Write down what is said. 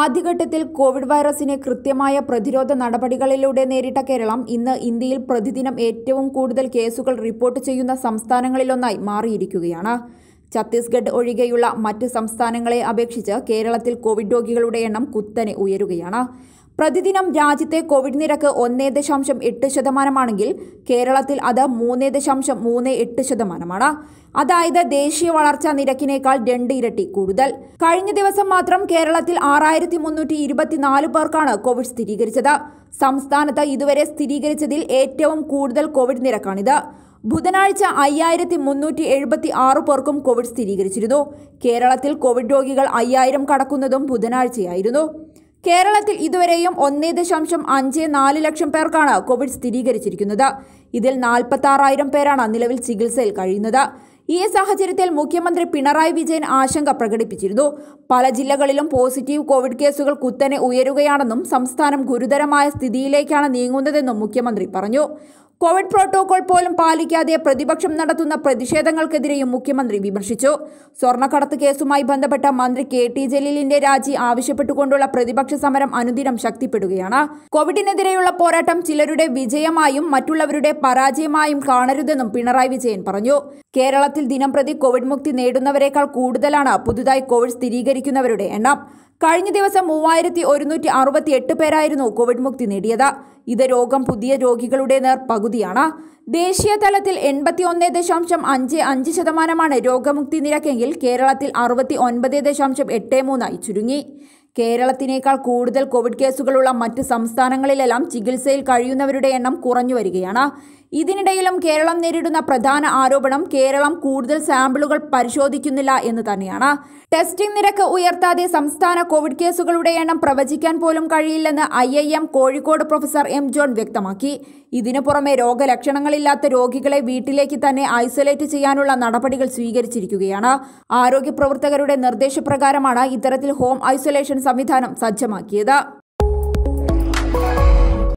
ആദ്യഘട്ടത്തിൽ കോവിഡ് വൈറസിനെ കൃത്യമായ പ്രതിരോധ നടപടികളിലൂടെ നേരിട്ട കേരളം ഇന്ന് ഇന്ത്യയിൽ പ്രതിദിനം ഏറ്റവും കൂടുതൽ കേസുകൾ റിപ്പോർട്ട് ചെയ്യുന്ന സംസ്ഥാനങ്ങളിലൊന്നായി മാറിയിരിക്കുകയാണ് ഛത്തീസ്ഗഡ് ഒഴികെയുള്ള മറ്റ് സംസ്ഥാനങ്ങളെ അപേക്ഷിച്ച് കേരളത്തിൽ കോവിഡ് രോഗികളുടെ എണ്ണം കുത്തനെ ഉയരുകയാണ് പ്രതിദിനം രാജ്യത്തെ കോവിഡ് നിരക്ക് ഒന്നേ ദശാംശം എട്ട് ശതമാനമാണെങ്കിൽ കേരളത്തിൽ അത് മൂന്നേ ദശാംശം മൂന്ന് എട്ട് ശതമാനമാണ് അതായത് ദേശീയ വളർച്ചാ നിരക്കിനേക്കാൾ രണ്ട് ഇരട്ടി കൂടുതൽ കഴിഞ്ഞ ദിവസം മാത്രം കേരളത്തിൽ ആറായിരത്തി മുന്നൂറ്റി ഇരുപത്തിനാല് പേർക്കാണ് കോവിഡ് സ്ഥിരീകരിച്ചത് സംസ്ഥാനത്ത് ഇതുവരെ സ്ഥിരീകരിച്ചതിൽ ഏറ്റവും കൂടുതൽ കോവിഡ് നിരക്കാണിത് ബുധനാഴ്ച അയ്യായിരത്തി മുന്നൂറ്റി എഴുപത്തി ആറ് പേർക്കും കോവിഡ് സ്ഥിരീകരിച്ചിരുന്നു കേരളത്തിൽ കോവിഡ് രോഗികൾ അയ്യായിരം കടക്കുന്നതും ബുധനാഴ്ചയായിരുന്നു കേരളത്തിൽ ഇതുവരെയും ഒന്നേ ദശാംശം അഞ്ച് നാല് ലക്ഷം പേർക്കാണ് കോവിഡ് സ്ഥിരീകരിച്ചിരിക്കുന്നത് ഇതിൽ നാൽപ്പത്തി ആറായിരം പേരാണ് നിലവിൽ ചികിത്സയിൽ കഴിയുന്നത് ഈ സാഹചര്യത്തിൽ മുഖ്യമന്ത്രി പിണറായി വിജയൻ ആശങ്ക പ്രകടിപ്പിച്ചിരുന്നു പല ജില്ലകളിലും പോസിറ്റീവ് കോവിഡ് കേസുകൾ കുത്തനെ ഉയരുകയാണെന്നും സംസ്ഥാനം ഗുരുതരമായ സ്ഥിതിയിലേക്കാണ് നീങ്ങുന്നതെന്നും മുഖ്യമന്ത്രി പറഞ്ഞു കോവിഡ് പ്രോട്ടോകോൾ പോലും പാലിക്കാതെ പ്രതിപക്ഷം നടത്തുന്ന പ്രതിഷേധങ്ങൾക്കെതിരെയും മുഖ്യമന്ത്രി വിമർശിച്ചു സ്വർണ്ണക്കടത്ത് കേസുമായി ബന്ധപ്പെട്ട മന്ത്രി കെ ടി ജലീലിന്റെ രാജി ആവശ്യപ്പെട്ടുകൊണ്ടുള്ള പ്രതിപക്ഷ സമരം അനുദിനം ശക്തിപ്പെടുകയാണ് കോവിഡിനെതിരെയുള്ള പോരാട്ടം ചിലരുടെ വിജയമായും മറ്റുള്ളവരുടെ പരാജയമായും കാണരുതെന്നും പിണറായി വിജയൻ പറഞ്ഞു കേരളത്തിൽ ദിനംപ്രതി കോവിഡ് മുക്തി നേടുന്നവരെക്കാൾ കൂടുതലാണ് പുതുതായി കോവിഡ് സ്ഥിരീകരിക്കുന്നവരുടെ എണ്ണം കഴിഞ്ഞ ദിവസം മൂവായിരത്തി ഒരുന്നൂറ്റി അറുപത്തി എട്ട് പേരായിരുന്നു കോവിഡ് മുക്തി നേടിയത് ഇത് രോഗം പുതിയ രോഗികളുടെ നേർ പകുതിയാണ് ദേശീയ തലത്തിൽ എൺപത്തി ഒന്ന് ദശാംശം അഞ്ച് അഞ്ച് ശതമാനമാണ് രോഗമുക്തി നിരക്കെങ്കിൽ കേരളത്തിൽ അറുപത്തി ഒൻപത് ദശാംശം എട്ട് മൂന്നായി ചുരുങ്ങി കേരളത്തിനേക്കാൾ കൂടുതൽ കോവിഡ് കേസുകളുള്ള മറ്റ് സംസ്ഥാനങ്ങളിലെല്ലാം ചികിത്സയിൽ കഴിയുന്നവരുടെ എണ്ണം കുറഞ്ഞു വരികയാണ് ഇതിനിടയിലും കേരളം നേരിടുന്ന പ്രധാന ആരോപണം കേരളം കൂടുതൽ സാമ്പിളുകൾ പരിശോധിക്കുന്നില്ല എന്ന് തന്നെയാണ് ടെസ്റ്റിംഗ് നിരക്ക് ഉയർത്താതെ സംസ്ഥാന കോവിഡ് കേസുകളുടെ എണ്ണം പ്രവചിക്കാൻ പോലും കഴിയില്ലെന്ന് I I M Kozhikode professor M John വ്യക്തമാക്കി ഇതിനു പുറമെ രോഗലക്ഷണങ്ങളില്ലാത്ത രോഗികളെ വീട്ടിലേക്ക് തന്നെ ഐസൊലേറ്റ് ചെയ്യാനുള്ള നടപടികൾ സ്വീകരിച്ചിരിക്കുകയാണ് ആരോഗ്യ പ്രവർത്തകരുടെ നിർദ്ദേശപ്രകാരമാണ് ഇത്തരത്തിൽ ഹോം ഐസൊലേഷൻ സംവിധാനം സജ്ജമാക്കിയത്